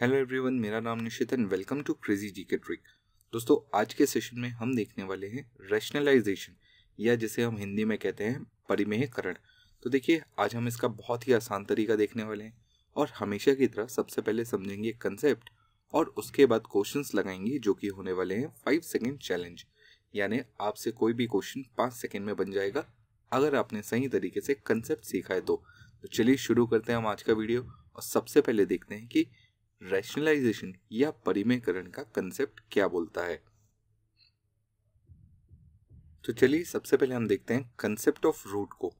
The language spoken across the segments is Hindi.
हेलो एवरीवन मेरा नाम Nishit and welcome to crazy G K trick दोस्तों आज के सेशन में हम देखने वाले हैं रैशनलाइजेशन या जिसे हम हिंदी में कहते हैं परिमेयकरण तो देखिए आज हम इसका बहुत ही आसान तरीका देखने वाले हैं और हमेशा की तरह सबसे पहले समझेंगे कंसेप्ट और उसके बाद क्वेश्चन लगाएंगे जो कि होने वाले हैं फाइव सेकेंड चैलेंज यानी आपसे कोई भी क्वेश्चन पाँच सेकेंड में बन जाएगा अगर आपने सही तरीके से कंसेप्ट सीखा है तो, तो चलिए शुरू करते हैं हम आज का वीडियो और सबसे पहले देखते हैं कि रैशनलाइजेशन या परिमयकरण का कंसेप्ट क्या बोलता है तो चलिए सबसे पहले हम देखते हैं कंसेप्ट ऑफ रूट को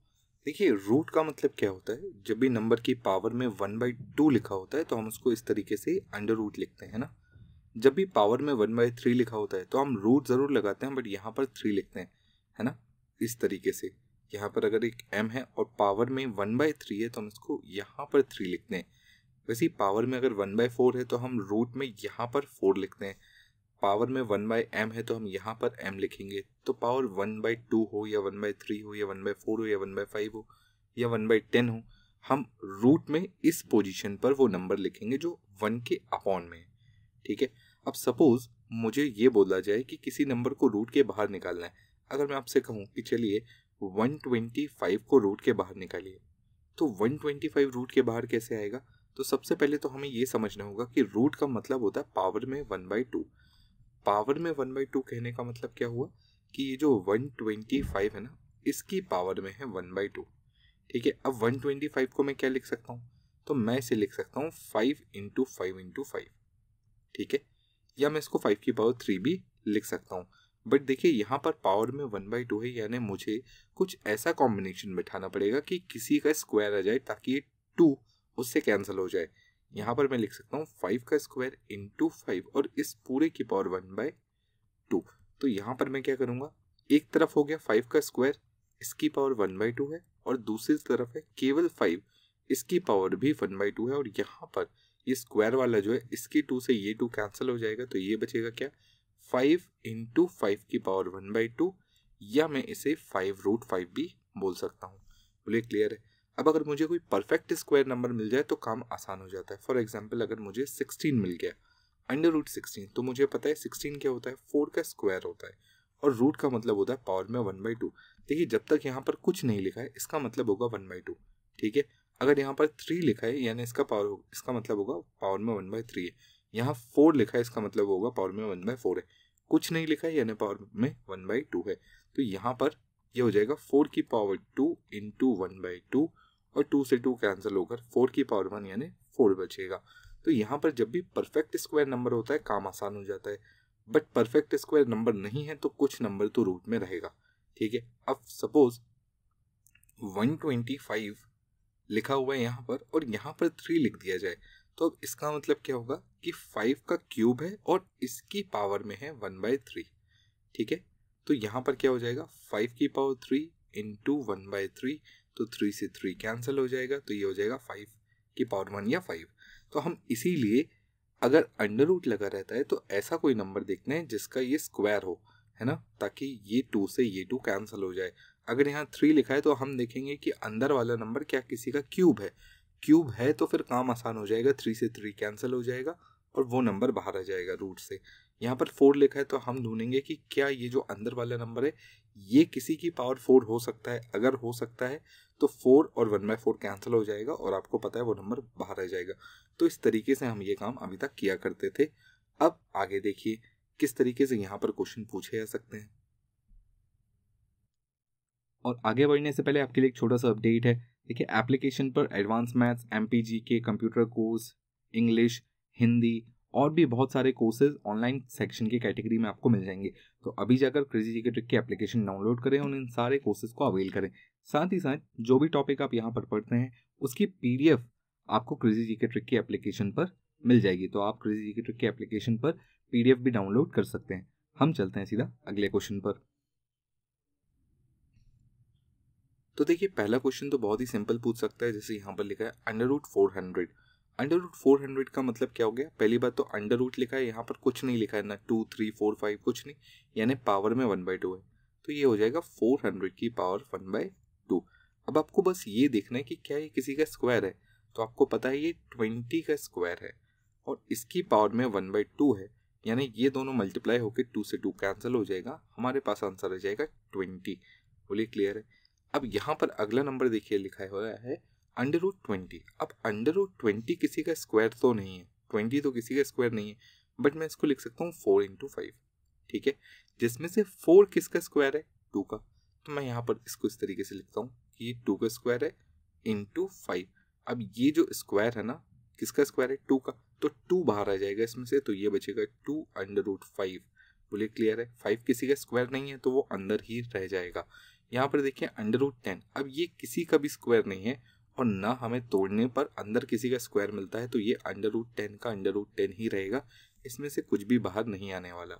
देखिए रूट का मतलब क्या होता है जब भी नंबर की पावर में वन बाई टू लिखा होता है तो हम उसको इस तरीके से अंडर रूट लिखते हैं ना जब भी पावर में वन बाई थ्री लिखा होता है तो हम रूट ज़रूर लगाते हैं बट यहाँ पर थ्री लिखते हैं है ना इस तरीके से यहाँ पर अगर एक एम है और पावर में वन बाई थ्री है तो हम इसको यहाँ पर थ्री लिखते हैं वैसे ही पावर में अगर वन बाई फोर है तो हम रूट में यहाँ पर फोर लिखते हैं पावर में वन बाई एम है तो हम यहाँ पर एम लिखेंगे तो पावर वन बाई टू हो या वन बाई थ्री हो या वन बाई फोर हो या वन बाई फाइव हो या वन बाई टेन हो हम रूट में इस पोजिशन पर वो नंबर लिखेंगे जो वन के अपॉन में है ठीक है अब सपोज मुझे ये बोला जाए कि किसी नंबर को रूट के बाहर निकालना है अगर मैं आपसे कहूँ कि चलिए 125 को रूट के बाहर निकालिए तो 125 रूट के बाहर कैसे आएगा तो सबसे पहले तो हमें ये समझना होगा कि रूट का मतलब होता है पावर में वन बाई टू पावर में वन बाई टू कहने का मतलब क्या हुआ कि ये जो वन ट्वेंटी फाइव है ना इसकी पावर में है वन बाई टू ठीक है अब वन ट्वेंटी फाइव को मैं क्या लिख सकता हूँ तो मैं इसे लिख सकता हूँ five into five into five ठीक है या मैं इसको फाइव की पावर थ्री भी लिख सकता हूँ बट देखिए यहाँ पर पावर में वन बाई टू है यानी मुझे कुछ ऐसा कॉम्बिनेशन बैठाना पड़ेगा कि किसी का स्क्वायर आ जाए ताकि ये टू उससे कैंसिल हो जाए यहाँ पर मैं लिख सकता हूँ फाइव का स्क्वायर इन टू फाइव और इस पूरे की पावर वन बाय टू तो यहाँ पर मैं क्या करूँगा एक तरफ हो गया फाइव का स्क्वायर इसकी पावर वन बाई टू है और दूसरी तरफ है केवल फाइव इसकी पावर भी वन बाई टू है और यहाँ पर ये स्क्वायर वाला जो है इसकी टू से ये टू कैंसिल हो जाएगा तो ये बचेगा क्या फाइव इन टू फाइव की पावर वन बाई टू या मैं इसे फाइव रूट फाइव भी बोल सकता हूँ बोले क्लियर है अब अगर मुझे कोई परफेक्ट स्क्वायर नंबर मिल जाए तो काम आसान हो जाता है फॉर एग्जाम्पल अगर मुझे सिक्सटीन मिल गया अंडर रूट सिक्सटीन तो मुझे पता है सिक्सटीन क्या होता है फोर का स्क्वायर होता है और रूट का मतलब होता है पावर में वन बाई टू देखिए जब तक यहाँ पर कुछ नहीं लिखा है इसका मतलब होगा वन बाई टू ठीक है अगर यहाँ पर थ्री लिखा है यानी इसका पावर इसका मतलब होगा पावर में वन बाई थ्री है यहाँ फोर लिखा है इसका मतलब होगा पावर में वन बाई फोर है कुछ नहीं लिखा है यानी पावर में वन बाई टू है तो यहाँ पर यह हो जाएगा फोर की power two into one by two और टू से टू कैंसिल होकर फोर की पावर वन यानी फोर बचेगा तो यहाँ पर जब भी परफेक्ट स्क्वायर नंबर होता है काम आसान हो जाता है बट परफेक्ट स्क्वायर नंबर नहीं है तो कुछ नंबर तो रूट में रहेगा ठीक है अब सपोज 125 लिखा हुआ है यहाँ पर और यहाँ पर थ्री लिख दिया जाए तो अब इसका मतलब क्या होगा कि फाइव का क्यूब है और इसकी पावर में है वन बाय थ्री ठीक है तो यहाँ पर क्या हो जाएगा फाइव की power three into one by three तो थ्री से थ्री कैंसिल हो जाएगा तो ये हो जाएगा फाइव की पावर वन या फाइव तो हम इसीलिए अगर अंडर रूट लगा रहता है तो ऐसा कोई नंबर देखना है जिसका ये स्क्वायर हो है ना ताकि ये टू से ये टू कैंसिल हो जाए अगर यहाँ थ्री लिखा है तो हम देखेंगे कि अंदर वाला नंबर क्या किसी का क्यूब है क्यूब है तो फिर काम आसान हो जाएगा थ्री से थ्री कैंसिल हो जाएगा और वो नंबर बाहर आ जाएगा रूट से यहाँ पर फोर लिखा है तो हम ढूंढेंगे कि क्या ये जो अंदर वाला नंबर है ये किसी की पावर फोर हो सकता है अगर हो सकता है तो फोर और वन बाई फोर कैंसिल हो जाएगा और आपको पता है वो नंबर बाहर रह जाएगा तो इस तरीके से हम ये काम अभी तक किया करते थे अब आगे देखिए किस तरीके से यहाँ पर क्वेश्चन पूछे जा सकते हैं और आगे बढ़ने से पहले आपके लिए एक छोटा सा अपडेट है देखिए एप्लीकेशन पर एडवांस मैथ्स एम के कंप्यूटर कोर्स इंग्लिश हिंदी और भी बहुत सारे कोर्सेज ऑनलाइन सेक्शन के कैटेगरी में आपको मिल जाएंगे तो अभी जाकर क्रेजी जी के ट्रिक की एप्लीकेशन डाउनलोड करें और इन सारे कोर्सेज को अवेल करें साथ ही साथ जो भी टॉपिक आप यहाँ पर पढ़ते हैं उसकी पी आपको क्रेजी जी के ट्रिक की एप्लीकेशन पर मिल जाएगी तो आप क्रेजी जी के ट्रिक की एप्लीकेशन पर पी भी डाउनलोड कर सकते हैं हम चलते हैं सीधा अगले क्वेश्चन पर तो देखिए पहला क्वेश्चन तो बहुत ही सिंपल पूछ सकता है जैसे यहाँ पर लिखा है under root four hundred under root four hundred का मतलब क्या हो गया पहली बात तो अंडर रूट लिखा है यहाँ पर कुछ नहीं लिखा है ना टू थ्री फोर फाइव कुछ नहीं यानी पावर में वन बाई टू है तो ये हो जाएगा फोर हंड्रेड की पावर वन बाई अब आपको बस ये देखना है कि क्या ये किसी का स्क्वायर है तो आपको पता है ये ट्वेंटी का स्क्वायर है और इसकी पावर में वन बाई टू है यानी ये दोनों मल्टीप्लाई होकर टू से टू कैंसिल हो जाएगा हमारे पास आंसर आ जाएगा ट्वेंटी बोलिए क्लियर है अब यहाँ पर अगला नंबर देखिए लिखा हुआ है अंडर रूट ट्वेंटी अब अंडर रूट ट्वेंटी किसी का स्क्वायर तो नहीं है ट्वेंटी तो किसी का स्क्वायर नहीं है बट मैं इसको लिख सकता हूँ फोर इंटू फाइव ठीक है जिसमें से फोर किसका स्क्वायर है टू का तो मैं यहाँ पर इसको इस तरीके से लिखता हूँ ये टू का स्क्वायर है इंटू फाइव अब ये जो स्क्वायर है ना किसका स्क्वायर है टू का तो टू बाहर आ जाएगा इसमें से तो ये बचेगा टू अंडर रूट फाइव बोले क्लियर है फाइव किसी का स्क्वायर नहीं है तो वो अंदर ही रह जाएगा यहाँ पर देखिए अंडर रूट टेन अब ये किसी का भी स्क्वायर नहीं है और ना हमें तोड़ने पर अंदर किसी का स्क्वायर मिलता है तो ये अंडर रूट टेन का अंडर रूट टेन ही रहेगा इसमें से कुछ भी बाहर नहीं आने वाला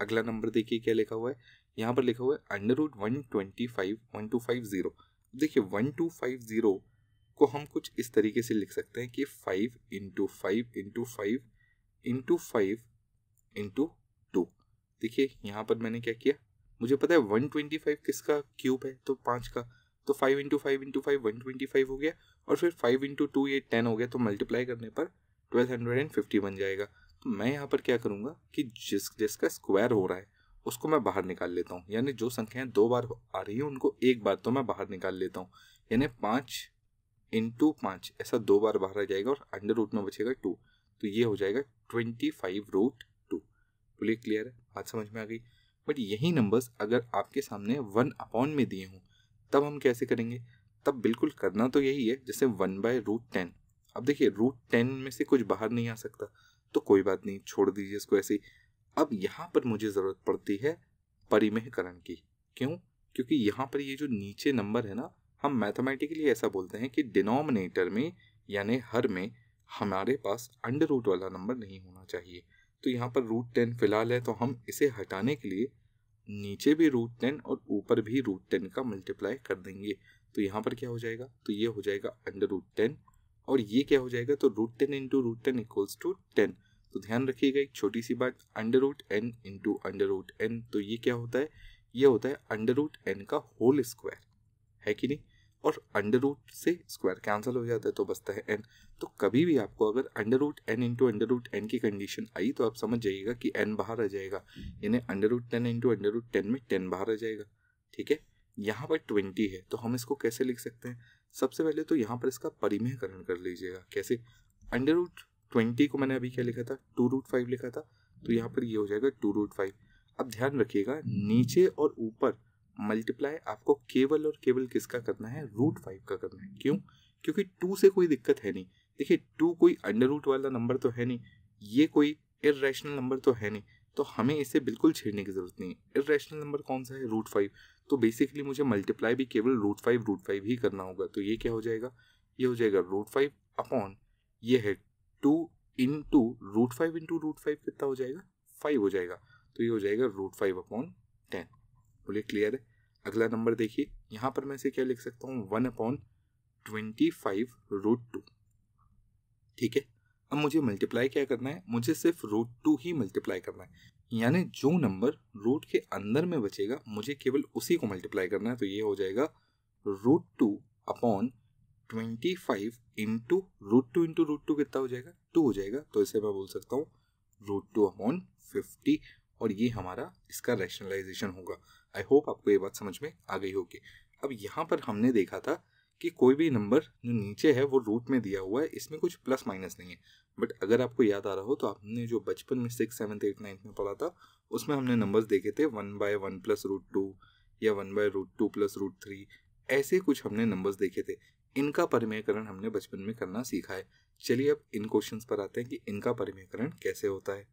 अगला नंबर देखिए क्या लिखा हुआ है यहाँ पर लिखा हुआ है under root one twenty five one two five zero देखिए वन टू फाइव ज़ीरो को हम कुछ इस तरीके से लिख सकते हैं कि five into five into five into five into two देखिए यहाँ पर मैंने क्या किया मुझे पता है वन ट्वेंटी फाइव किसका क्यूब है तो पाँच का तो five into five into five one twenty five हो गया और फिर फाइव इंटू टू ये टेन हो गया तो मल्टीप्लाई करने पर ट्वेल्व हंड्रेड एंड फिफ्टी बन जाएगा तो मैं यहाँ पर क्या करूँगा कि जिस जिसका स्क्वायर हो रहा है उसको मैं बाहर निकाल लेता हूँ यानी जो संख्याएं दो बार आ रही है उनको एक बार तो मैं बाहर निकाल लेता हूँ यानी पाँच इंटू पाँच ऐसा दो बार बाहर आ जाएगा और अंडर रूट में बचेगा टू तो ये हो जाएगा ट्वेंटी फाइव रूट टू बोलिए क्लियर है बात समझ में आ गई बट यही नंबर्स अगर आपके सामने वन अपॉन में दिए हों तब हम कैसे करेंगे तब बिल्कुल करना तो यही है जैसे वन बाय रूट टेन अब देखिए रूट टेन में से कुछ बाहर नहीं आ सकता तो कोई बात नहीं छोड़ दीजिए इसको ऐसे ही अब यहाँ पर मुझे ज़रूरत पड़ती है परिमेहकरण की क्यों क्योंकि यहाँ पर ये जो नीचे नंबर है ना हम मैथमेटिकली ऐसा बोलते हैं कि डिनोमिनेटर में यानी हर में हमारे पास अंडर रूट वाला नंबर नहीं होना चाहिए तो यहाँ पर रूट टेन फिलहाल है तो हम इसे हटाने के लिए नीचे भी रूट टेन और ऊपर भी रूट टेन का मल्टीप्लाई कर देंगे तो यहाँ पर क्या हो जाएगा तो ये हो जाएगा अंडर रूट टेन और ये क्या हो जाएगा तो root ten into root ten equals to ten तो ध्यान रखिएगा एक छोटी सी बात under root N into under root N तो ये क्या होता है ये होता है अंडर रूट एन का होल स्क्वायर है कि नहीं और अंडर रूट से स्क्वायर कैंसिल हो जाता है तो बचता है एन तो कभी भी आपको अगर under root N into under root n की कंडीशन आई तो आप समझ जाइएगा कि एन बाहर आ जाएगा यानी under root ten into under root ten में टेन बाहर आ जाएगा ठीक है यहाँ पर ट्वेंटी है तो हम इसको कैसे लिख सकते हैं सबसे पहले तो यहाँ पर इसका परिमयकरण कर लीजिएगा कैसे अंडर रूट ट्वेंटी को मैंने अभी क्या लिखा था टू रूट फाइव लिखा था तो यहाँ पर ये हो जाएगा टू रूट फाइव अब ध्यान रखिएगा नीचे और ऊपर मल्टीप्लाई आपको केवल और केवल किसका करना है रूट फाइव का करना है क्यों क्योंकि टू से कोई दिक्कत है नहीं देखिए टू कोई अंडर रूट वाला नंबर तो है नहीं ये कोई इेशनल नंबर तो है नहीं तो हमें इसे बिल्कुल छेड़ने की जरूरत नहीं है इेशनल नंबर कौन सा है रूट फाइव तो बेसिकली मुझे मल्टीप्लाई भी केवल रूट फाइव रूट फाइव ही करना होगा तो ये क्या हो जाएगा ये हो जाएगा रूट फाइव अपॉन ये है two in two root five in two root five कितना हो जाएगा फाइव हो जाएगा तो ये हो जाएगा रूट फाइव अपॉन टेन बोलिए क्लियर है अगला नंबर देखिए यहाँ पर मैं इसे क्या लिख सकता हूँ one upon twenty five root two ठीक है अब मुझे मल्टीप्लाई क्या करना है मुझे सिर्फ रूट टू ही मल्टीप्लाई करना है यानी जो नंबर रूट के अंदर में बचेगा मुझे केवल उसी को मल्टीप्लाई करना है तो ये हो जाएगा root two upon twenty five into root two into root two कितना हो जाएगा टू हो जाएगा तो इसे मैं बोल सकता हूँ रूट टू अपॉन फिफ्टी और ये हमारा इसका रैशनलाइजेशन होगा आई होप आपको ये बात समझ में आ गई होगी अब यहाँ पर हमने देखा था कि कोई भी नंबर जो नीचे है वो रूट में दिया हुआ है इसमें कुछ प्लस माइनस नहीं है बट अगर आपको याद आ रहा हो तो आपने जो बचपन में सिक्स सेवन्थ एट नाइन्थ में पढ़ा था उसमें हमने नंबर्स देखे थे one by one plus root two या one by root two plus root three ऐसे कुछ हमने नंबर्स देखे थे इनका परिमयकरण हमने बचपन में करना सीखा है चलिए अब इन क्वेश्चंस पर आते हैं कि इनका परिमयकरण कैसे होता है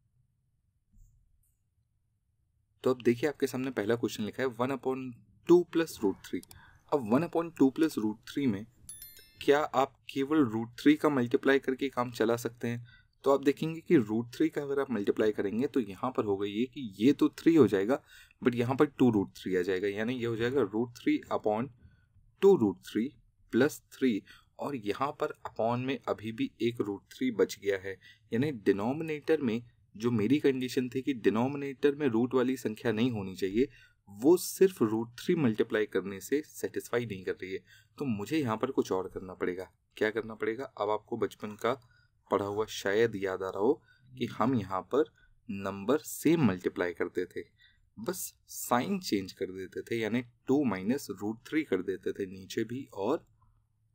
तो अब देखिए आपके सामने पहला क्वेश्चन लिखा है one upon two plus root three अब one upon two plus root three में क्या आप केवल रूट थ्री का मल्टीप्लाई करके काम चला सकते हैं तो आप देखेंगे कि रूट थ्री का अगर आप मल्टीप्लाई करेंगे तो यहाँ पर होगा ये कि ये तो थ्री हो जाएगा बट यहाँ पर टू रूट थ्री आ जाएगा यानी ये हो जाएगा root three upon two root three plus three और यहाँ पर अपॉन में अभी भी एक रूट थ्री बच गया है यानी डिनोमिनेटर में जो मेरी कंडीशन थी कि डिनोमिनेटर में रूट वाली संख्या नहीं होनी चाहिए वो सिर्फ रूट थ्री मल्टीप्लाई करने से सेटिस्फाई नहीं कर रही है तो मुझे यहाँ पर कुछ और करना पड़ेगा क्या करना पड़ेगा अब आपको बचपन का पढ़ा हुआ शायद याद आ रहा हो कि हम यहाँ पर नंबर सेम मल्टीप्लाई करते थे बस साइन चेंज कर देते थे यानी टू माइनस रूट थ्री कर देते थे नीचे भी और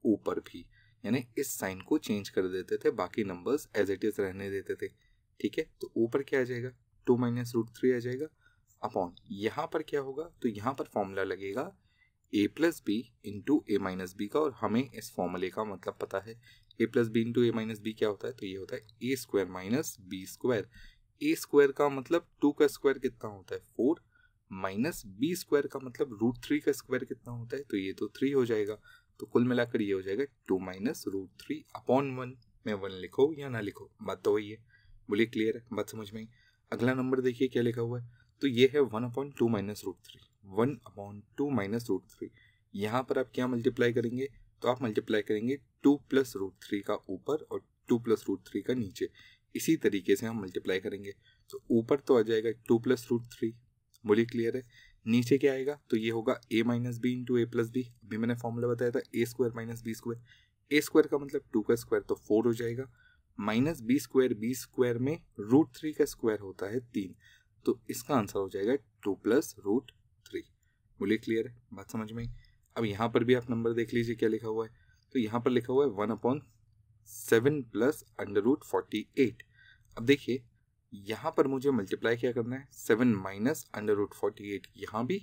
ऊपर भी यानी इस साइन को चेंज कर देते थे बाकी नंबर्स एज इट इज रहने देते थे ठीक है तो ऊपर क्या आ जाएगा टू माइनस रूट थ्री आ जाएगा अपॉन यहाँ पर क्या होगा तो यहाँ पर फॉर्मूला लगेगा a plus b into a minus b का और हमें इस फॉर्मूले का मतलब पता है a plus b into a minus b क्या होता है तो ये होता है a square minus b square a square का मतलब टू का स्क्वायर कितना होता है फोर माइनस बी स्क्वायर का मतलब रूट थ्री का स्क्वायर कितना होता है तो ये तो थ्री हो जाएगा तो कुल मिलाकर ये हो जाएगा two minus root three upon one में वन लिखो या ना लिखो बात तो वही है बोलिए क्लियर है बात समझ में अगला नंबर देखिए क्या लिखा हुआ है तो ये है one upon two minus root three one upon two minus root three यहाँ पर आप क्या मल्टीप्लाई करेंगे तो आप मल्टीप्लाई करेंगे टू प्लस रूट थ्री का ऊपर और टू प्लस रूट थ्री का नीचे इसी तरीके से हम मल्टीप्लाई करेंगे तो ऊपर तो आ जाएगा टू प्लस रूट थ्री बोलिए क्लियर है नीचे क्या आएगा तो ये होगा a minus b into a plus b अभी मैंने फॉर्मूला बताया था a square minus b square a square का मतलब टू का स्क्वायर तो फोर हो जाएगा minus b square b square में रूट थ्री का स्क्वायर होता है तीन तो इसका आंसर हो जाएगा टू प्लस रूट थ्री बोलिए क्लियर है बात समझ में अब यहाँ पर भी आप नंबर देख लीजिए क्या लिखा हुआ है तो यहाँ पर लिखा हुआ है one upon seven plus under root forty eight अब देखिए यहाँ पर मुझे मल्टीप्लाई क्या करना है seven minus under root forty eight यहाँ भी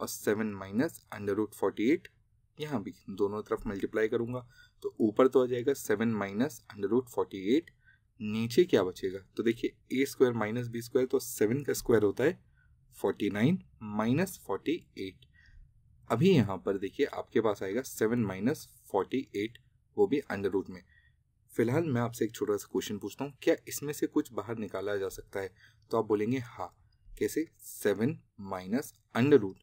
और seven minus under root forty eight यहाँ भी दोनों तरफ मल्टीप्लाई करूँगा तो ऊपर तो आ जाएगा seven minus under root forty eight नीचे क्या बचेगा तो देखिए a square minus b square तो सेवन का स्क्वायर होता है forty nine minus forty eight अभी यहाँ पर देखिए आपके पास आएगा सेवन माइनस फोर्टी एट वो भी अंडर रूट में फिलहाल मैं आपसे एक छोटा सा क्वेश्चन पूछता हूँ क्या इसमें से कुछ बाहर निकाला जा सकता है तो आप बोलेंगे हाँ कैसे सेवन माइनस अंडर रूट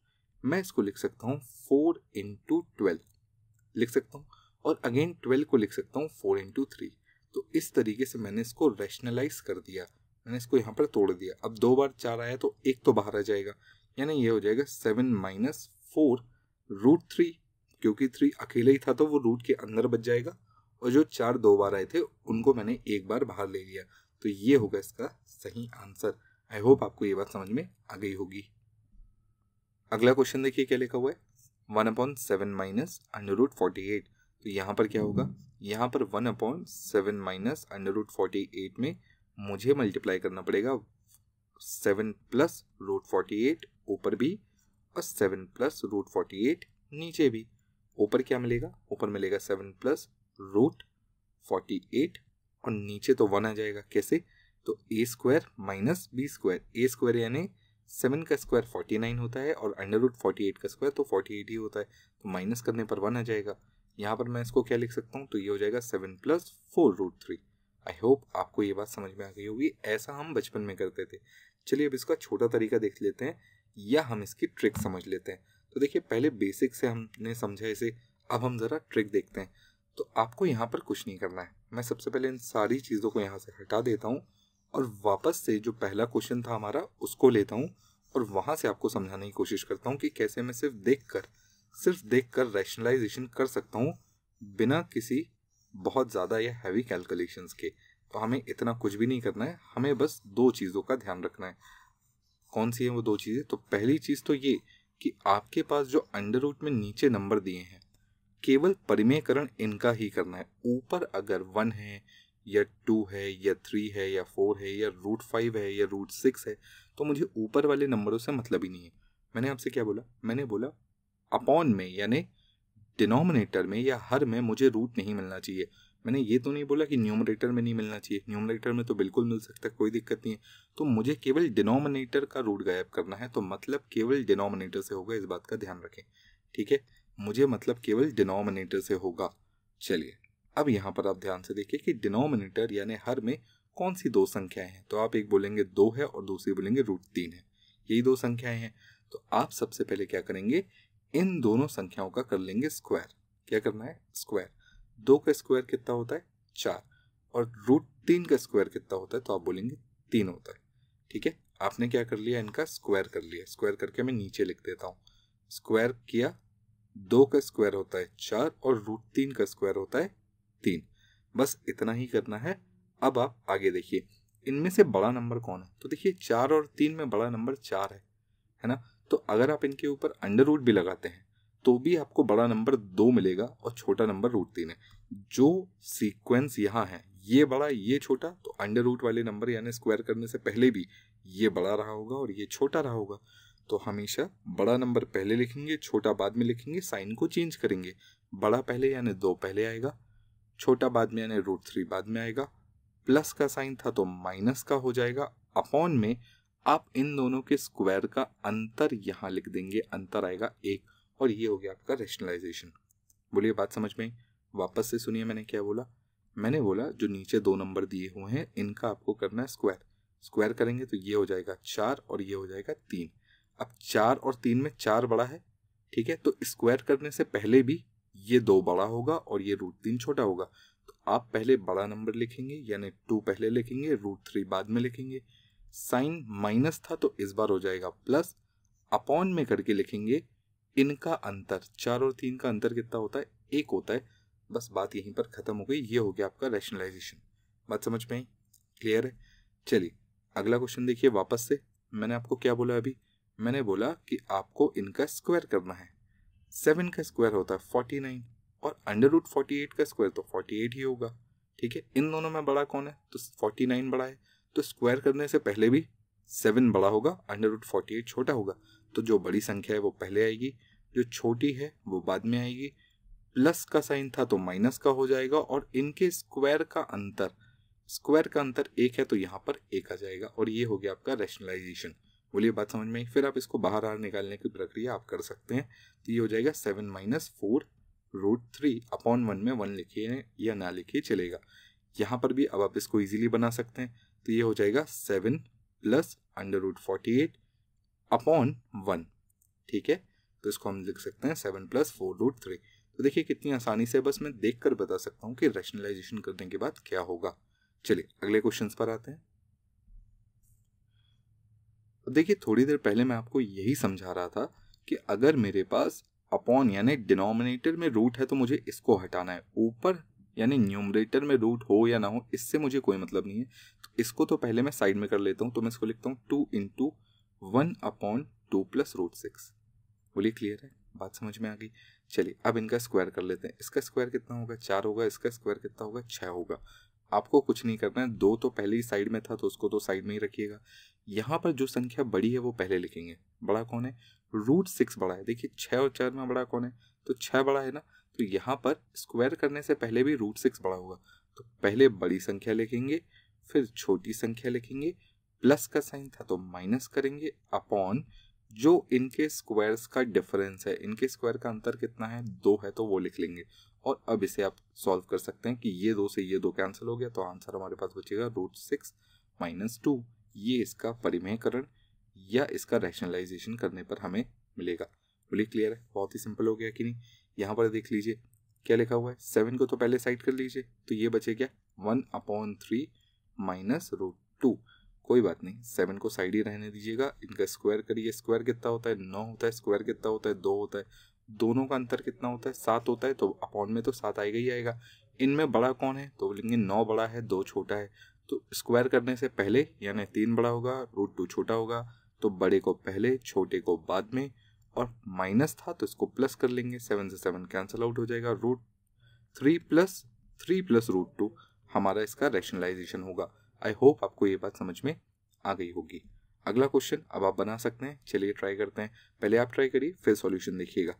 मैं इसको लिख सकता हूँ फोर इंटू ट्वेल्व लिख सकता हूँ और अगेन ट्वेल्व को लिख सकता हूँ फोर इंटू थ्री तो इस तरीके से मैंने इसको रैशनलाइज कर दिया मैंने इसको यहाँ पर तोड़ दिया अब दो बार चार आया तो एक तो बाहर आ जाएगा यानी ये हो जाएगा seven minus four root three क्योंकि थ्री अकेले ही था तो वो रूट के अंदर बच जाएगा और जो चार दो बार आए थे उनको मैंने एक बार बाहर ले लिया तो ये होगा इसका सही आंसर आई होप आपको ये बात समझ में आ गई होगी अगला क्वेश्चन देखिए क्या लिखा हुआ है one upon seven minus under root forty eight तो यहाँ पर क्या होगा यहाँ पर one upon seven minus under root forty eight में मुझे मल्टीप्लाई करना पड़ेगा seven plus root forty eight ऊपर भी और seven plus root forty eight नीचे भी ऊपर क्या मिलेगा ऊपर मिलेगा seven plus root forty eight और नीचे तो वन आ जाएगा कैसे तो a square minus b square a square यानी सेवन का स्क्वायर फोर्टी नाइन होता है और अंडर रूट फोर्टी एट का स्क्वायर तो फोर्टी एट ही होता है तो माइनस करने पर वन आ जाएगा यहाँ पर मैं इसको क्या लिख सकता हूँ तो ये हो जाएगा seven plus four root three I hope आपको ये बात समझ में आ गई होगी ऐसा हम बचपन में करते थे चलिए अब इसका छोटा तरीका देख लेते हैं या हम इसकी ट्रिक समझ लेते हैं तो देखिए पहले बेसिक से हमने समझा इसे अब हम ज़रा ट्रिक देखते हैं तो आपको यहाँ पर कुछ नहीं करना है मैं सबसे पहले इन सारी चीज़ों को यहाँ से हटा देता हूँ और वापस से जो पहला क्वेश्चन था हमारा उसको लेता हूँ और वहाँ से आपको समझाने की कोशिश करता हूँ कि कैसे मैं सिर्फ देख कर सिर्फ देख कर रैशनलाइजेशन कर सकता हूँ बिना किसी बहुत ज़्यादा या हैवी कैलकुलेशन के तो हमें इतना कुछ भी नहीं करना है हमें बस दो चीज़ों का ध्यान रखना है कौन सी है वो दो चीज़ें तो पहली चीज़ तो ये कि आपके पास जो अंडर रूट में नीचे नंबर दिए हैं केवल परिमेयकरण इनका ही करना है ऊपर अगर वन है या टू है या थ्री है या फोर है या रूट फाइव है या रूट सिक्स है तो मुझे ऊपर वाले नंबरों से मतलब ही नहीं है मैंने आपसे क्या बोला मैंने बोला अपॉन में यानी डिनोमिनेटर में या हर में मुझे रूट नहीं मिलना चाहिए मैंने ये तो नहीं बोला कि न्यूमरेटर में नहीं मिलना चाहिए न्यूमरेटर में तो बिल्कुल मिल सकता है कोई दिक्कत नहीं है तो मुझे केवल डिनोमिनेटर का रूट गायब करना है तो मतलब केवल डिनोमिनेटर से होगा इस बात का ध्यान रखें ठीक है मुझे मतलब केवल डिनोमिनेटर से होगा चलिए अब यहाँ पर आप ध्यान से देखिए कि डिनोमिनेटर यानी हर में कौन सी दो संख्याएं हैं तो आप एक बोलेंगे दो है और दूसरी बोलेंगे रूट तीन है यही दो संख्याएं हैं तो आप सबसे पहले क्या करेंगे इन दोनों संख्याओं का कर लेंगे स्क्वायर क्या करना है स्क्वायर दो का स्क्वायर कितना होता है चार और रूट तीन का स्क्वायर कितना होता है तो आप बोलेंगे तीन होता है ठीक है आपने क्या कर लिया इनका स्क्वायर कर लिया स्क्वायर करके मैं नीचे लिख देता हूँ स्क्वायर किया दो का स्क्वायर होता है चार और रूट तीन का स्क्वायर होता है तीन बस इतना ही करना है अब आप आगे देखिए इनमें से बड़ा नंबर कौन है तो देखिए चार और तीन में बड़ा नंबर चार है है ना तो अगर आप इनके ऊपर अंडर रूट भी लगाते हैं तो भी आपको बड़ा नंबर दो मिलेगा और छोटा नंबर रूट तीन है जो सीक्वेंस यहाँ है ये बड़ा ये छोटा तो अंडर रूट वाले नंबर यानी स्क्वायर करने से पहले भी ये बड़ा रहा होगा और ये छोटा रहा होगा तो हमेशा बड़ा नंबर पहले लिखेंगे छोटा बाद में लिखेंगे साइन को चेंज करेंगे बड़ा पहले यानी दो पहले आएगा छोटा बाद में यानी रूट थ्री बाद में आएगा प्लस का साइन था तो माइनस का हो जाएगा अपॉन में आप इन दोनों के स्क्वायर का अंतर यहाँ लिख देंगे अंतर आएगा एक और ये हो गया आपका रेशनलाइजेशन बोलिए बात समझ में वापस से सुनिए मैंने क्या बोला मैंने बोला जो नीचे दो नंबर दिए हुए हैं इनका आपको करना है स्क्वायर स्क्वायर करेंगे तो ये हो जाएगा चार और ये हो जाएगा तीन अब चार और तीन में चार बड़ा है ठीक है तो स्क्वायर करने से पहले भी ये दो बड़ा होगा और ये रूट तीन छोटा होगा तो आप पहले बड़ा नंबर लिखेंगे यानी टू पहले लिखेंगे रूट थ्री बाद में लिखेंगे साइन माइनस था तो इस बार हो जाएगा प्लस अपॉन में करके लिखेंगे इनका अंतर चार और तीन का अंतर कितना होता है एक होता है बस बात यहीं पर ख़त्म हो गई ये हो गया आपका रैशनलाइजेशन बात समझ में क्लियर है चलिए अगला क्वेश्चन देखिए वापस से मैंने आपको क्या बोला अभी मैंने बोला कि आपको इनका स्क्वायर करना है सेवन का स्क्वायर होता है फोर्टी नाइन और अंडर रूट फोर्टी एट का स्क्वायर तो फोर्टी एट ही होगा ठीक है इन दोनों में बड़ा कौन है तो फोर्टी नाइन बड़ा है तो स्क्वायर करने से पहले भी सेवन बड़ा होगा अंडर रूट फोर्टी एट छोटा होगा तो जो बड़ी संख्या है वो पहले आएगी जो छोटी है वो बाद में आएगी प्लस का साइन था तो माइनस का हो जाएगा और इनके स्क्वायर का अंतर स्क्वायर का अंतर एक है तो यहाँ पर एक आ जाएगा और ये हो गया आपका रैशनलाइजेशन बोलिए बात समझ में फिर आप इसको बाहर आर निकालने की प्रक्रिया आप कर सकते हैं तो ये हो जाएगा seven minus four root three upon one में वन लिखिए या ना लिखिए चलेगा यहाँ पर भी अब आप इसको इजीली बना सकते हैं तो ये हो जाएगा seven plus under root forty eight upon one ठीक है तो इसको हम लिख सकते हैं seven plus four root three तो देखिए कितनी आसानी से बस मैं देख कर बता सकता हूँ कि रैशनलाइजेशन करने के बाद क्या होगा चलिए अगले क्वेश्चन पर आते हैं देखिए थोड़ी देर पहले मैं आपको यही समझा रहा था कि अगर मेरे पास अपॉन यानी डिनोमिनेटर में रूट है तो मुझे इसको हटाना है ऊपर यानी न्यूमरेटर में रूट हो या ना हो इससे मुझे कोई मतलब नहीं है तो इसको तो पहले मैं साइड में कर लेता हूँ तो मैं इसको लिखता हूँ two into one upon two plus root six बोलिए क्लियर है बात समझ में आ गई चलिए अब इनका स्क्वायर कर लेते हैं इसका स्क्वायर कितना होगा चार होगा इसका स्क्वायर कितना होगा छः होगा आपको कुछ नहीं करना है दो तो पहले ही साइड में था तो उसको तो साइड में ही रखिएगा यहाँ पर जो संख्या बड़ी है वो पहले लिखेंगे बड़ा कौन है रूट सिक्स बड़ा है देखिए छः और चार में बड़ा कौन है तो छः बड़ा है ना तो यहाँ पर स्क्वायर करने से पहले भी रूट सिक्स बड़ा होगा तो पहले बड़ी संख्या लिखेंगे फिर छोटी संख्या लिखेंगे प्लस का साइन था तो माइनस करेंगे अपॉन जो इनके स्क्वायर्स का डिफरेंस है इनके स्क्वायर का अंतर कितना है दो है तो वो लिख लेंगे और अब इसे आप सॉल्व कर सकते हैं कि ये दो से ये दो कैंसिल हो गया तो आंसर हमारे पास बचेगा रूट सिक्स माइनस टू ये इसका परिमेयकरण या इसका रैशनलाइजेशन करने पर हमें मिलेगा बोलिए क्लियर है बहुत ही सिंपल हो गया कि नहीं यहाँ पर देख लीजिए क्या लिखा हुआ है सेवन को तो पहले साइड कर लीजिए तो ये बचे क्या one upon three minus root two कोई बात नहीं सेवन को साइड ही रहने दीजिएगा इनका स्क्वायर करिए स्क्वायर कितना होता है नौ होता है स्क्वायर कितना होता है दो होता है दोनों का अंतर कितना होता है सात होता है तो अपॉन में तो सात आएगा ही आएगा इनमें बड़ा कौन है तो बोलेंगे नौ बड़ा है दो छोटा है तो स्क्वायर करने से पहले यानी तीन बड़ा होगा रूट टू छोटा होगा तो बड़े को पहले छोटे को बाद में और माइनस था तो इसको प्लस कर लेंगे सेवन से सेवन कैंसिल आउट हो जाएगा root three plus three plus root two हमारा इसका रैशनलाइजेशन होगा आई होप आपको ये बात समझ में आ गई होगी अगला क्वेश्चन अब आप बना सकते हैं चलिए ट्राई करते हैं पहले आप ट्राई करिए फिर सॉल्यूशन देखिएगा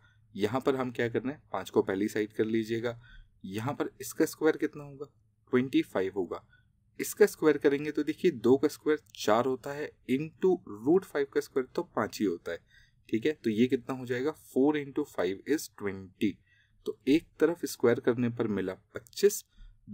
यहाँ पर हम क्या कर रहे हैं पाँच को पहली साइड कर लीजिएगा यहाँ पर इसका स्क्वायर कितना होगा ट्वेंटी फाइव होगा इसका स्क्वायर करेंगे तो देखिए दो का स्क्वायर चार होता है इंटू रूट फाइव का स्क्वायर तो पाँच ही होता है ठीक है तो ये कितना हो जाएगा four into five is twenty तो एक तरफ स्क्वायर करने पर मिला पच्चीस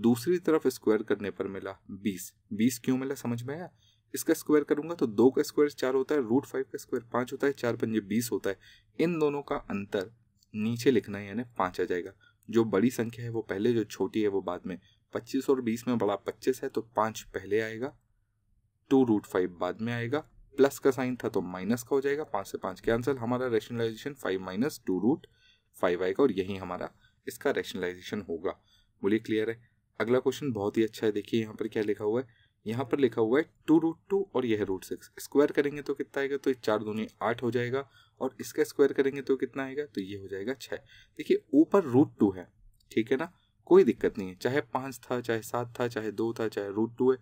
दूसरी तरफ स्क्वायर करने पर मिला बीस बीस क्यों मिला समझ में आया इसका स्क्वायर करूंगा तो दो का स्क्वायर चार होता है रूट फाइव का स्क्वायर पाँच होता है चार पंजे बीस होता है इन दोनों का अंतर नीचे लिखना यानी पाँच आ जाएगा जो बड़ी संख्या है वो पहले जो छोटी है वो बाद में पच्चीस और बीस में बड़ा पच्चीस है तो पांच पहले आएगा टू रूट फाइव बाद में आएगा प्लस का साइन था तो माइनस का हो जाएगा पांच से पांच कैंसिल हमारा rationalization five minus two root five आएगा और यही हमारा इसका रेशनलाइजेशन होगा बोलिए क्लियर है अगला क्वेश्चन बहुत ही अच्छा है देखिए यहाँ पर क्या लिखा हुआ है यहाँ पर लिखा हुआ है टू रूट टू और यह रूट सिक्स स्क्वायर करेंगे तो कितना आएगा तो चार दूनी आठ हो जाएगा और इसका स्क्वायर करेंगे तो कितना आएगा तो ये हो जाएगा छः देखिए ऊपर रूट टू है ठीक है ना कोई दिक्कत नहीं है चाहे पाँच था चाहे सात था चाहे दो था चाहे रूट टू है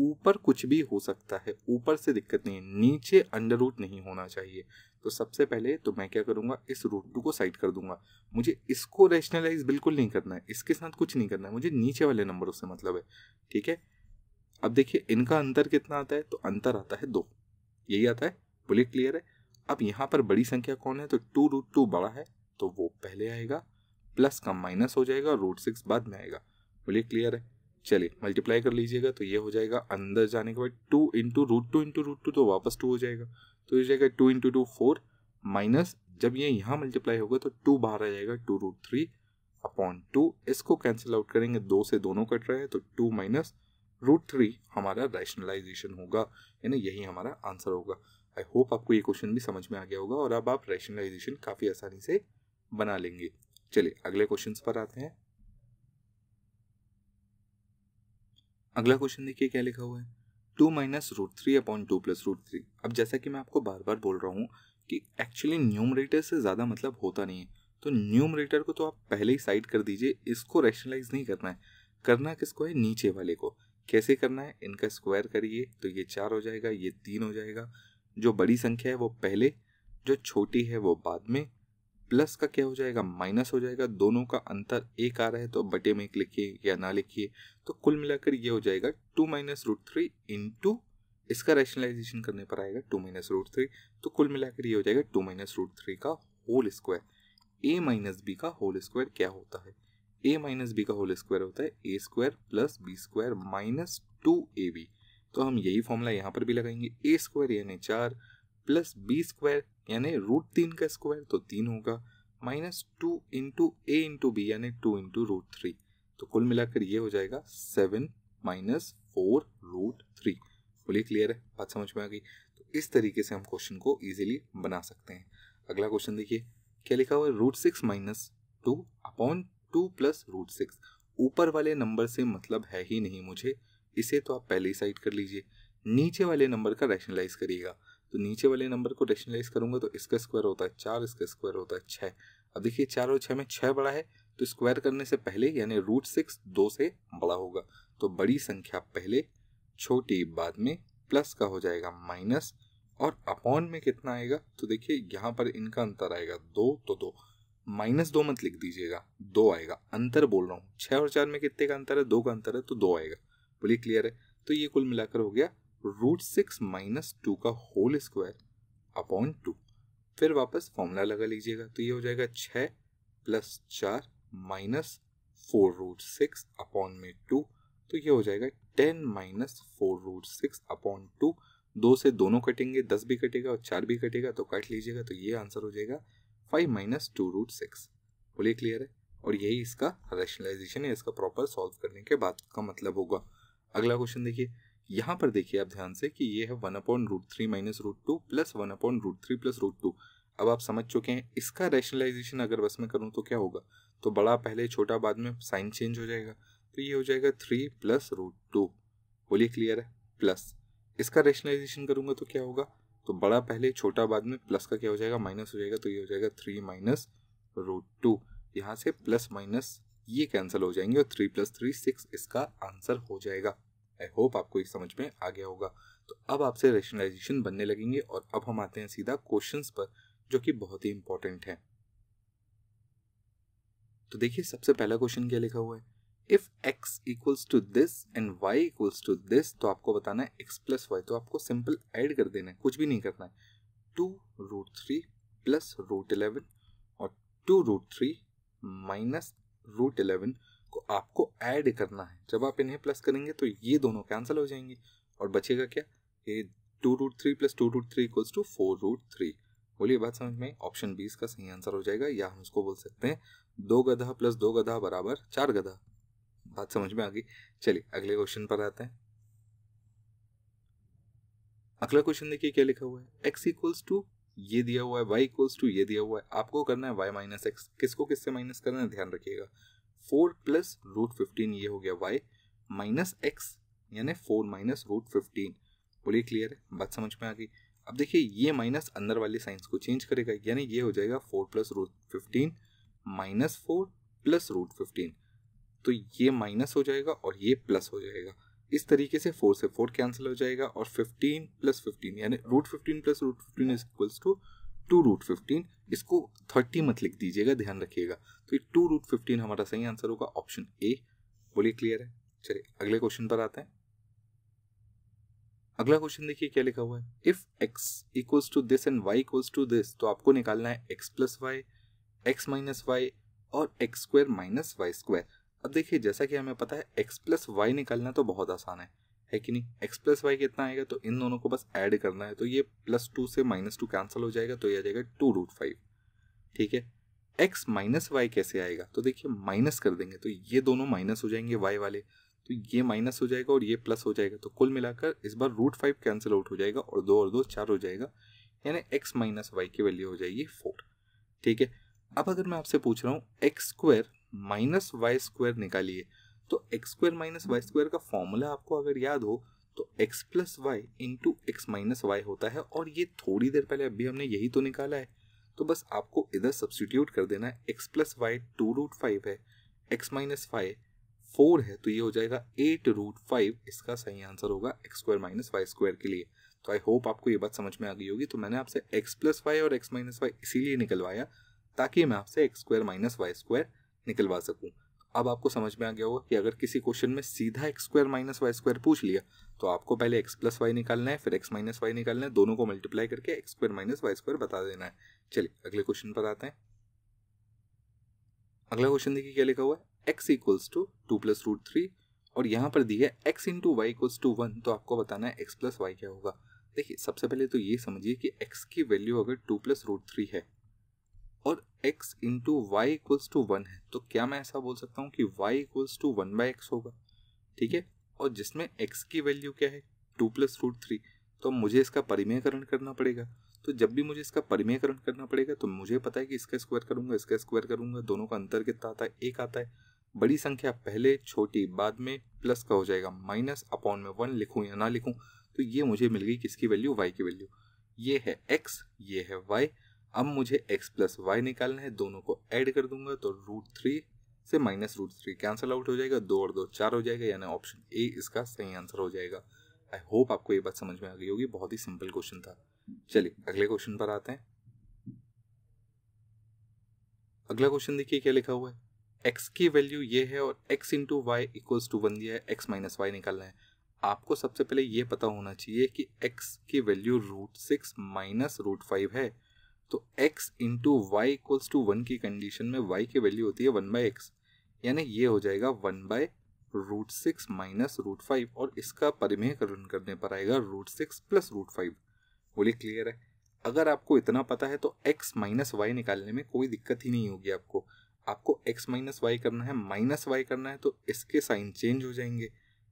ऊपर कुछ भी हो सकता है ऊपर से दिक्कत नहीं है नीचे अंडर रूट नहीं होना चाहिए तो सबसे पहले तो मैं क्या करूँगा इस रूट टू को साइड कर दूंगा मुझे इसको रेशनलाइज बिल्कुल नहीं करना है इसके साथ कुछ नहीं करना है मुझे नीचे वाले नंबरों से मतलब है ठीक है अब देखिए इनका अंतर कितना आता है तो अंतर आता है दो यही आता है बुलेट क्लियर है अब यहाँ पर बड़ी संख्या कौन है तो टू रूट टू बड़ा है तो वो पहले आएगा प्लस का माइनस हो जाएगा रूट सिक्स बाद में आएगा बोलिए क्लियर है चलिए मल्टीप्लाई कर लीजिएगा तो ये हो जाएगा अंदर जाने के बाद two into root two into root two तो वापस टू हो जाएगा तो ये जाएगा two into two four minus जब ये यहाँ मल्टीप्लाई होगा तो टू बाहर आ जाएगा two root three upon two इसको कैंसिल आउट करेंगे दो से दोनों कट रहे हैं तो टू माइनस रूट थ्री हमारा रैशनलाइजेशन होगा यानी यही हमारा आंसर होगा आई होप आपको ये क्वेश्चन भी समझ में आ गया होगा और अब आप रैशनलाइजेशन काफ़ी आसानी से बना लेंगे चलिए अगले क्वेश्चन पर आते हैं अगला क्वेश्चन देखिए क्या लिखा हुआ है two minus root three upon two plus root three अब जैसा कि मैं आपको बार बार बोल रहा हूँ कि एक्चुअली न्यूमरेटर से ज़्यादा मतलब होता नहीं है तो न्यूमरेटर को तो आप पहले ही साइड कर दीजिए इसको रैशनलाइज नहीं करना है करना किसको है नीचे वाले को कैसे करना है इनका स्क्वायर करिए तो ये चार हो जाएगा ये तीन हो जाएगा जो बड़ी संख्या है वो पहले जो छोटी है वो बाद में प्लस का क्या हो जाएगा माइनस हो जाएगा दोनों का अंतर एक आ रहा है तो बटे में एक लिखिए या ना लिखिए तो कुल मिलाकर ये हो जाएगा two minus root three into इसका रैशनलाइजेशन करने पर आएगा टू माइनस रूट थ्री तो कुल मिलाकर ये हो जाएगा टू माइनस रूट थ्री का whole square a minus b का होल स्क्वायर क्या होता है ए माइनस बी का होल स्क्वायर होता है a square plus b square minus two a b तो हम यही फॉर्मूला यहाँ पर भी लगाएंगे ए स्क्वायर यानी चार प्लस बी स्क्वायर यानी रूट तीन का स्क्वायर तो तीन होगा minus two into a into b यानी टू इंटू रूट थ्री तो कुल मिलाकर ये हो जाएगा seven minus four root three बोलिए क्लियर है बात समझ में आ गई तो इस तरीके से हम क्वेश्चन को इजीली बना सकते हैं अगला क्वेश्चन देखिए क्या लिखा हुआ है root six minus two upon two plus root six ऊपर वाले नंबर से मतलब है ही नहीं मुझे इसे तो आप पहले ही साइड कर लीजिए नीचे वाले नंबर का रैशनलाइज करिएगा तो नीचे वाले नंबर को रेशनलाइज करूंगा तो इसका स्क्वायर होता है चार इसका स्क्वायर होता है छः अब देखिए चार और छः में छः बड़ा है तो स्क्वायर करने से पहले यानी रूट सिक्स दो से बड़ा होगा तो बड़ी संख्या पहले छोटी बाद में प्लस का हो जाएगा माइनस और अपॉन में कितना आएगा तो देखिए यहाँ पर इनका अंतर आएगा दो तो दो माइनस दो मत लिख दीजिएगा दो आएगा अंतर बोल रहा हूँ छः और चार में कितने का अंतर है दो का अंतर है तो दो आएगा बोलिए क्लियर है तो ये कुल मिलाकर हो गया रूट सिक्स माइनस टू का होल स्क्वायर अपॉन टू फिर वापस फॉर्मूला लगा लीजिएगा तो ये हो जाएगा छ प्लस चार minus four root six upon में टू तो ये हो जाएगा ten minus four root six upon two दो से दोनों कटेंगे दस भी कटेगा और चार भी कटेगा तो काट लीजिएगा तो ये आंसर हो जाएगा five minus two root six बोलिए क्लियर है और यही इसका रैशनलाइजेशन है इसका प्रॉपर सॉल्व करने के बाद का मतलब होगा अगला क्वेश्चन देखिए यहाँ पर देखिए आप ध्यान से कि ये है one upon root three minus root two plus one upon root three plus root two अब आप समझ चुके हैं इसका रैशनलाइजेशन अगर बस में करूँ तो क्या होगा तो बड़ा पहले छोटा बाद में साइन चेंज हो जाएगा तो ये हो जाएगा थ्री प्लस रूट टू बोलिए क्लियर है प्लस इसका रैशनलाइजेशन करूँगा तो क्या होगा तो बड़ा पहले छोटा बाद में प्लस का क्या हो जाएगा माइनस हो जाएगा तो ये हो जाएगा थ्री माइनस रूट टू यहाँ से प्लस माइनस ये कैंसिल हो जाएंगे और थ्री प्लस थ्री सिक्स इसका आंसर हो जाएगा आई होप आपको ये समझ में आ गया होगा तो अब आपसे रेशनलाइजेशन बनने लगेंगे और अब हम आते हैं सीधा क्वेश्चंस पर जो कि बहुत ही इंपॉर्टेंट है तो देखिए सबसे पहला क्वेश्चन क्या लिखा हुआ है if x equals to this and y equals to this तो आपको बताना है एक्स प्लस वाई तो आपको सिंपल ऐड कर देना है कुछ भी नहीं करना है two root three plus root eleven और two root three minus root eleven को आपको ऐड करना है जब आप इन्हें प्लस करेंगे तो ये दोनों कैंसिल हो जाएंगे और बचेगा क्या ये two root three plus two root three equals to four root three बोलिए बात समझ में ऑप्शन बीस का सही आंसर हो जाएगा या हम इसको बोल सकते हैं दो गधा प्लस दो गधा बराबर चार गधा बात समझ में आ गई चलिए अगले क्वेश्चन पर आते हैं अगला क्वेश्चन देखिए क्या लिखा हुआ है एक्स इक्वल्स टू ये दिया हुआ है वाई इक्वल्स टू ये दिया हुआ है आपको करना है वाई माइनस एक्स किसको किससे माइनस करना है ध्यान रखिएगा फोर प्लस रूट फिफ्टीन ये हो गया वाई माइनस एक्स यानी फोर माइनस रूट फिफ्टीन बोलिए क्लियर है बात समझ में आ गई अब देखिए ये माइनस अंदर वाले साइंस को चेंज करेगा यानी ये हो जाएगा four plus root fifteen minus four plus root fifteen तो ये माइनस हो जाएगा और ये प्लस हो जाएगा इस तरीके से फोर से फोर कैंसिल हो जाएगा और फिफ्टीन प्लस फिफ्टीन यानी root fifteen plus root fifteen is equals to two root fifteen इसको थर्टी मत लिख दीजिएगा ध्यान रखिएगा तो ये टू रूट फिफ्टीन हमारा सही आंसर होगा ऑप्शन ए बोलिए क्लियर है चलिए अगले क्वेश्चन पर आते हैं अगला क्वेश्चन देखिए क्या लिखा हुआ है if x equals to this and y equals to this तो आपको निकालना है x plus y x minus y और x square minus y square अब देखिए जैसा कि हमें पता है एक्स प्लस वाई निकालना तो बहुत आसान है है कि नहीं एक्स प्लस वाई कितना आएगा तो इन दोनों को बस ऐड करना है तो ये प्लस टू से माइनस टू कैंसिल हो जाएगा तो ये आ जाएगा टू रूट फाइव ठीक है एक्स माइनस वाई कैसे आएगा तो देखिए माइनस कर देंगे तो ये दोनों माइनस हो जाएंगे वाई वाले तो ये माइनस हो जाएगा और ये प्लस हो जाएगा तो कुल मिलाकर इस बार रूट फाइव कैंसिल आउट हो जाएगा और दो और दो चार हो जाएगा यानी एक्स माइनस वाई की वैल्यू हो जाएगी फोर ठीक है अब अगर मैं आपसे पूछ रहा हूँ x square minus y square निकालिए तो x square minus y square का फॉर्मूला आपको अगर याद हो तो x plus y into x minus y होता है और ये थोड़ी देर पहले अभी हमने यही तो निकाला है तो बस आपको इधर सब्सटीट्यूट कर देना है x plus y two root five है एक्स माइनस फाइव फोर है तो ये हो जाएगा एट रूट फाइव इसका सही आंसर होगा x square minus y square के लिए तो आई होप आपको ये बात समझ में आ गई होगी तो मैंने आपसे एक्स प्लस वाई और एक्स माइनस वाई इसीलिए निकलवाया ताकि मैं आपसे x square minus y square निकलवा सकूँ अब आपको समझ में आ गया होगा कि अगर किसी क्वेश्चन में सीधा x square minus y square पूछ लिया तो आपको पहले एक्स प्लस वाई निकालना है फिर एक्स माइनस वाई निकालना है दोनों को मल्टीप्लाई करके x square minus y square बता देना है चलिए अगले क्वेश्चन पर आते हैं अगला क्वेश्चन देखिए क्या लिखा हुआ है x equals to two plus root three और यहाँ पर दिया है x into y equals to one तो आपको बताना है एक्स प्लस वाई क्या होगा देखिए सबसे पहले तो ये समझिए कि एक्स की वैल्यू अगर टू प्लस रूट थ्री है और x into y equals to one है तो क्या मैं ऐसा बोल सकता हूँ कि y equals to one by x होगा ठीक है और जिसमें x की वैल्यू क्या है टू प्लस रूट थ्री तो मुझे इसका परिमेयकरण करना पड़ेगा तो जब भी मुझे इसका परिमेयकरण करना पड़ेगा तो मुझे पता है कि इसका स्क्वायर करूंगा इसका स्क्वायर करूंगा दोनों का अंतर कितना आता है एक आता है बड़ी संख्या पहले छोटी बाद में प्लस का हो जाएगा माइनस अपॉन में वन लिखूँ या ना लिखूँ तो ये मुझे मिल गई किसकी वैल्यू वाई की वैल्यू ये है एक्स ये है वाई अब मुझे x प्लस वाई निकालना है दोनों को ऐड कर दूंगा तो रूट थ्री से minus root three cancel out हो जाएगा दो और दो चार हो जाएगा यानी ऑप्शन ए इसका सही आंसर हो जाएगा आई होप आपको ये बात समझ में आ गई होगी बहुत ही सिंपल क्वेश्चन था चलिए अगले क्वेश्चन पर आते हैं अगला क्वेश्चन देखिए क्या लिखा हुआ है एक्स की वैल्यू ये है और x into y equals to one दिया है एक्स माइनस वाई निकालना है आपको सबसे पहले ये पता होना चाहिए कि एक्स की value root six minus root five है तो x into y equals to one की कंडीशन में y की वैल्यू होती है वन बाई एक्स यानी ये हो जाएगा one by root six minus root five और इसका परिमेयकरण करने पर आएगा root six plus root five बोलिए क्लियर है अगर आपको इतना पता है तो x माइनस वाई निकालने में कोई दिक्कत ही नहीं होगी आपको आपको x माइनस वाई करना है माइनस वाई करना है तो इसके साइन चेंज हो जाएंगे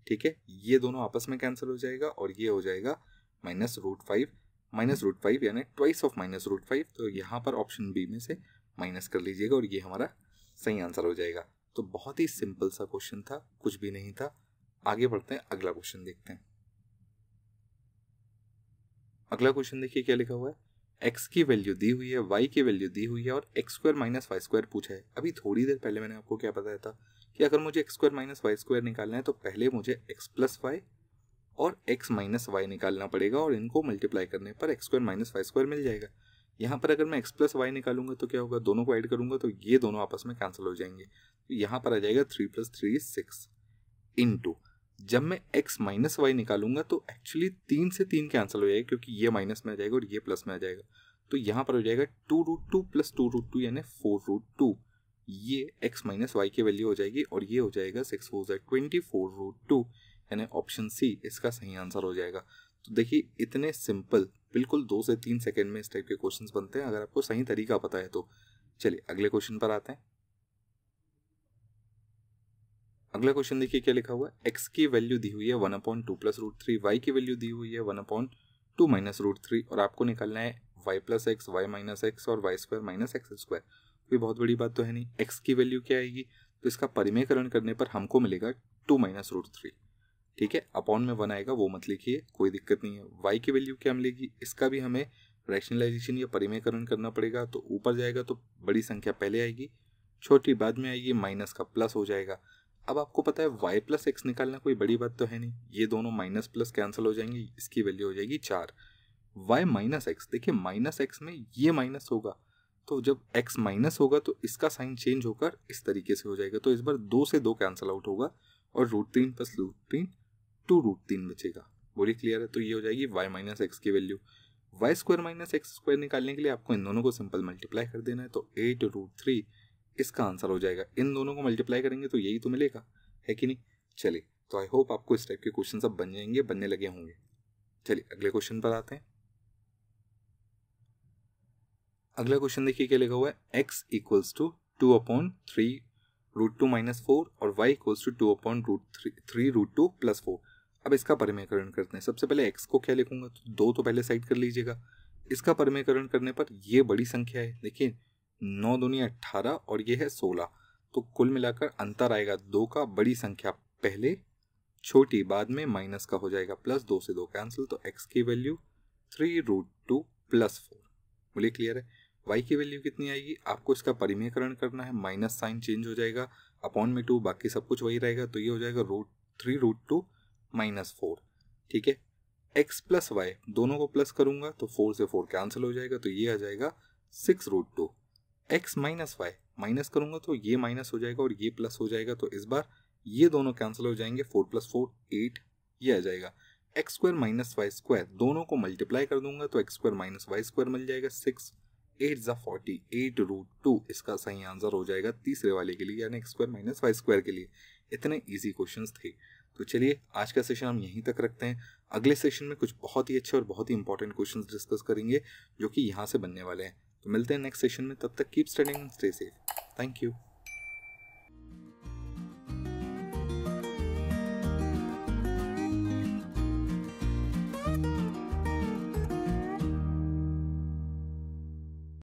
ठीक है ये दोनों आपस में कैंसिल हो जाएगा और ये हो जाएगा minus root five minus root five यानी twice of minus root five तो यहाँ पर ऑप्शन बी में से माइनस कर लीजिएगा और ये हमारा सही आंसर हो जाएगा तो बहुत ही सिंपल सा क्वेश्चन था कुछ भी नहीं था आगे बढ़ते हैं अगला क्वेश्चन देखते हैं अगला क्वेश्चन देखिए क्या लिखा हुआ है एक्स की वैल्यू दी हुई है वाई की वैल्यू दी हुई है और x square minus y square पूछा है अभी थोड़ी देर पहले मैंने आपको क्या बताया था कि अगर मुझे x square minus y square निकालना है तो पहले मुझे एक्स प्लस वाई और x माइनस वाई निकालना पड़ेगा और इनको मल्टीप्लाई करने पर x square minus y square मिल जाएगा यहाँ पर अगर मैं एक्स प्लस वाई निकालूंगा तो क्या होगा दोनों को ऐड करूंगा तो ये दोनों आपस में कैंसिल हो जाएंगे तो यहाँ पर आ जाएगा three plus three six into जब मैं x माइनस वाई निकालूंगा तो एक्चुअली तीन से तीन कैंसिल हो जाएगा क्योंकि ये माइनस में आ जाएगा और ये प्लस में आ जाएगा तो यहाँ पर हो जाएगा two root two plus two root two यानी फोर रूट टू ये x माइनस वाई की वैल्यू हो जाएगी और ये हो जाएगा six four twenty four root two यानी ऑप्शन सी इसका सही आंसर हो जाएगा तो देखिए इतने सिंपल बिल्कुल दो से तीन सेकेंड में इस टाइप के क्वेश्चन बनते हैं अगर आपको सही तरीका पता है तो चलिए अगले क्वेश्चन पर आते हैं अगला क्वेश्चन देखिए क्या लिखा हुआ है एक्स की वैल्यू दी हुई है one upon two plus root three y की वैल्यू दी हुई है one upon two minus root three और आपको निकालना है y plus x y minus x और y square minus x square कोई बहुत बड़ी बात तो है नहीं एक्स की वैल्यू क्या आएगी तो इसका परिमेयकरण करने पर हमको मिलेगा टू माइनस रूट थ्री ठीक है अपॉन में वन आएगा वो मत लिखिए कोई दिक्कत नहीं है वाई की वैल्यू क्या मिलेगी इसका भी हमें रैशनलाइजेशन या परिमयकरण करना पड़ेगा तो ऊपर जाएगा तो बड़ी संख्या पहले आएगी छोटी बाद में आएगी माइनस का प्लस हो जाएगा अब आपको पता है वाई प्लस एक्स निकालना कोई बड़ी बात तो है नहीं ये दोनों माइनस प्लस कैंसिल हो जाएंगे इसकी वैल्यू हो जाएगी चार वाई माइनस एक्स देखिए माइनस एक्स में ये माइनस होगा तो जब एक्स माइनस होगा तो इसका साइन चेंज होकर इस तरीके से हो जाएगा तो इस बार दो से दो कैंसिल आउट होगा और रूट तीन प्लस रूट तीन टू रूट तीन बचेगा बोलिए क्लियर है तो ये हो जाएगी वाई माइनस एक्स की value y square minus x square निकालने के लिए आपको इन दोनों को सिंपल मल्टीप्लाई कर देना है तो एट रूट थ्री इसका आंसर हो जाएगा इन दोनों को मल्टीप्लाई करेंगे तो यही तो मिलेगा है कि नहीं चलिए तो आई होप आपको इस टाइप के क्वेश्चन सब बन जाएंगे बनने लगे होंगे चलिए अगले क्वेश्चन पर आते हैं अगला क्वेश्चन देखिए क्या लिखा हुआ है x equals to two upon three root two minus four और y equals to two upon root three three root two plus four अब इसका परिमेयकरण करते हैं सबसे पहले एक्स को क्या लिखूंगा तो दो तो पहले साइड कर लीजिएगा इसका परिमेयकरण करने पर ये बड़ी संख्या है देखिए नौ दुनिया अट्ठारह और ये है सोलह तो कुल मिलाकर अंतर आएगा दो का बड़ी संख्या पहले छोटी बाद में माइनस का हो जाएगा प्लस दो से दो कैंसिल तो एक्स की value three root two plus four बोलिए क्लियर है वाई की वैल्यू कितनी आएगी आपको इसका परिमेयकरण करना है माइनस साइन चेंज हो जाएगा अपॉन में टू बाकी सब कुछ वही रहेगा तो ये हो जाएगा root three root two minus four ठीक है एक्स प्लस वाई दोनों को प्लस करूंगा तो फोर से फोर कैंसिल हो जाएगा तो ये आ जाएगा six root two x minus y minus करूंगा तो ये माइनस हो जाएगा और ये प्लस हो जाएगा तो इस बार ये दोनों कैंसिल हो जाएंगे फोर प्लस फोर एट ये आ जाएगा x square minus y square दोनों को मल्टीप्लाई कर दूंगा तो x square minus y square मिल जाएगा सिक्स एट ज़ा फोर्टी एट रूट टू इसका सही आंसर हो जाएगा तीसरे वाले के लिए यानी x square minus y square के लिए इतने ईजी क्वेश्चन थे तो चलिए आज का सेशन हम यहीं तक रखते हैं अगले सेशन में कुछ बहुत ही अच्छे और बहुत ही इंपॉर्टेंट क्वेश्चंस डिस्कस करेंगे जो कि यहाँ से बनने वाले हैं तो मिलते हैं नेक्स्ट सेशन में तब तक keep studying stay safe thank you